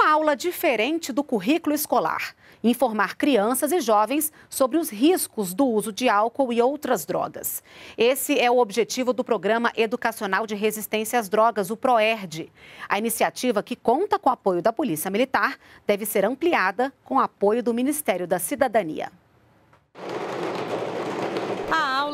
uma aula diferente do currículo escolar. Informar crianças e jovens sobre os riscos do uso de álcool e outras drogas. Esse é o objetivo do Programa Educacional de Resistência às Drogas, o PROERD. A iniciativa, que conta com o apoio da Polícia Militar, deve ser ampliada com o apoio do Ministério da Cidadania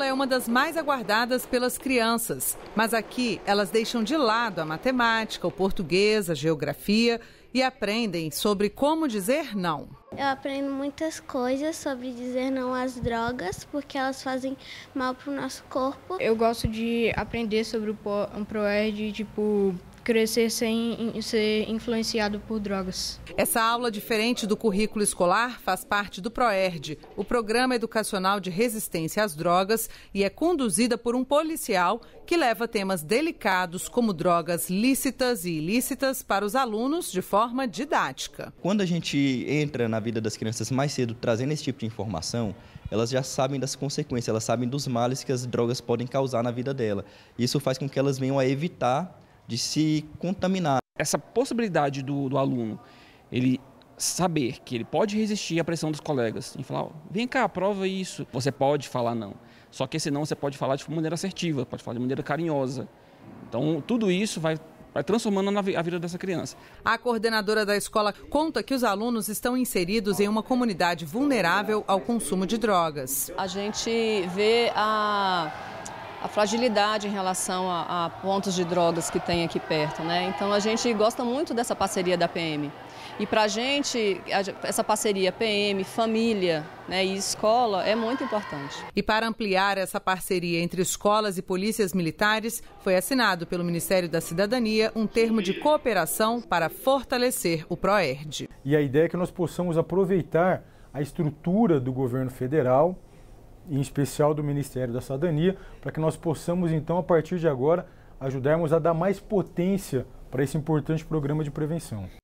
é uma das mais aguardadas pelas crianças, mas aqui elas deixam de lado a matemática, o português, a geografia e aprendem sobre como dizer não. Eu aprendo muitas coisas sobre dizer não às drogas, porque elas fazem mal para o nosso corpo. Eu gosto de aprender sobre o ProErd, tipo, crescer sem ser influenciado por drogas. Essa aula diferente do currículo escolar faz parte do PROERD, o Programa Educacional de Resistência às Drogas, e é conduzida por um policial que leva temas delicados como drogas lícitas e ilícitas para os alunos de forma didática. Quando a gente entra na vida das crianças mais cedo trazendo esse tipo de informação, elas já sabem das consequências, elas sabem dos males que as drogas podem causar na vida dela. Isso faz com que elas venham a evitar de se contaminar. Essa possibilidade do, do aluno, ele saber que ele pode resistir à pressão dos colegas e falar, vem cá, prova isso. Você pode falar não. Só que esse não você pode falar de maneira assertiva, pode falar de maneira carinhosa. Então, tudo isso vai vai transformando a vida dessa criança. A coordenadora da escola conta que os alunos estão inseridos em uma comunidade vulnerável ao consumo de drogas. A gente vê a a fragilidade em relação a, a, pontos de drogas que tem aqui perto. Né? Então a gente gosta muito dessa parceria da PM. E para a gente, essa parceria PM, família né, e escola é muito importante. E para ampliar essa parceria entre escolas e polícias militares, foi assinado pelo Ministério da Cidadania um termo de cooperação para fortalecer o PROERD. E a ideia é que nós possamos aproveitar a estrutura do governo federal em especial do Ministério da Cidadania, para que nós possamos, então, a partir de agora, ajudarmos a dar mais potência para esse importante programa de prevenção.